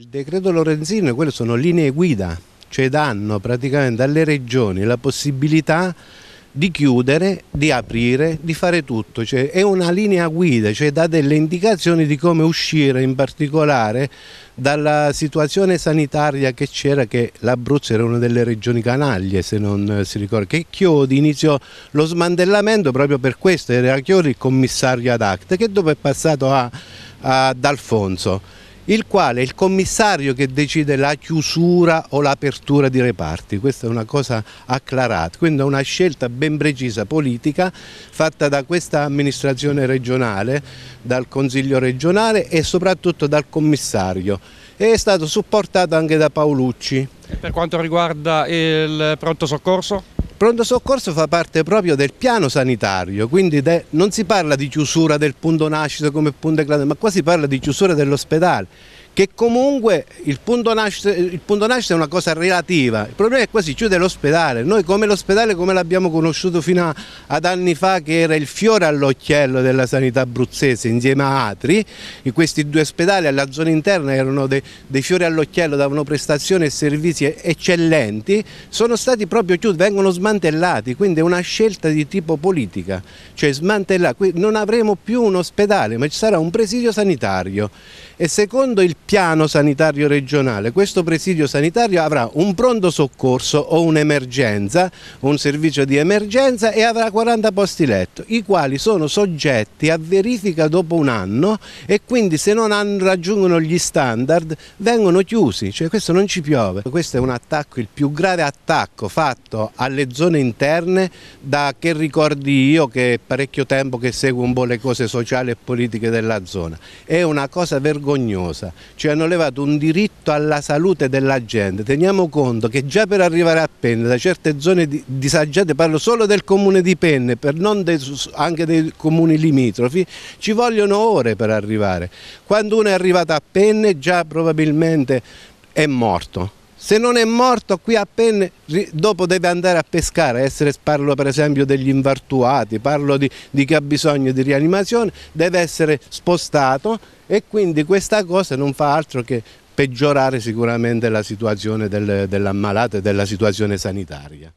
Il decreto Lorenzino, quelle sono linee guida, cioè danno praticamente alle regioni la possibilità di chiudere, di aprire, di fare tutto, cioè è una linea guida, cioè dà delle indicazioni di come uscire in particolare dalla situazione sanitaria che c'era, che l'Abruzzo era una delle regioni canaglie se non eh, si ricorda, che Chiodi iniziò lo smantellamento proprio per questo, era Chiodi il commissario ad act, che dopo è passato a, ad Alfonso il quale è il commissario che decide la chiusura o l'apertura di reparti. Questa è una cosa acclarata, quindi è una scelta ben precisa politica fatta da questa amministrazione regionale, dal Consiglio regionale e soprattutto dal commissario e è stato supportato anche da Paolucci. E per quanto riguarda il pronto soccorso? Pronto soccorso fa parte proprio del piano sanitario, quindi de, non si parla di chiusura del punto nascita come punto eclatante, ma qua si parla di chiusura dell'ospedale, che comunque il punto, nasce, il punto, nascita, è una cosa relativa, il problema è qua si chiude l'ospedale, noi come l'ospedale come l'abbiamo conosciuto fino a, ad anni fa che era il fiore all'occhiello della sanità abruzzese insieme a Atri, in questi due ospedali alla zona interna erano dei, dei fiori all'occhiello, davano prestazioni e servizi eccellenti, sono stati proprio chiusi, vengono smantellati, quindi è una scelta di tipo politica, cioè smantellare, non avremo più un ospedale ma ci sarà un presidio sanitario e secondo il piano sanitario regionale. Questo presidio sanitario avrà un pronto soccorso o un'emergenza, un servizio di emergenza e avrà 40 posti letto, i quali sono soggetti a verifica dopo un anno e quindi se non raggiungono gli standard vengono chiusi, cioè questo non ci piove. Questo è un attacco, il più grave attacco fatto alle zone interne da che ricordi io che è parecchio tempo che seguo un po' le cose sociali e politiche della zona. È una cosa vergognosa ci cioè, hanno levato un diritto alla salute della gente. Teniamo conto che già per arrivare a Penne, da certe zone disagiate, parlo solo del comune di Penne, per non dei, anche dei comuni limitrofi, ci vogliono ore per arrivare. Quando uno è arrivato a Penne già probabilmente è morto se non è morto qui a Penne dopo deve andare a pescare, essere, parlo per esempio degli invartuati, parlo di, di chi ha bisogno di rianimazione, deve essere spostato e quindi questa cosa non fa altro che peggiorare sicuramente la situazione del, dell'ammalato e della situazione sanitaria.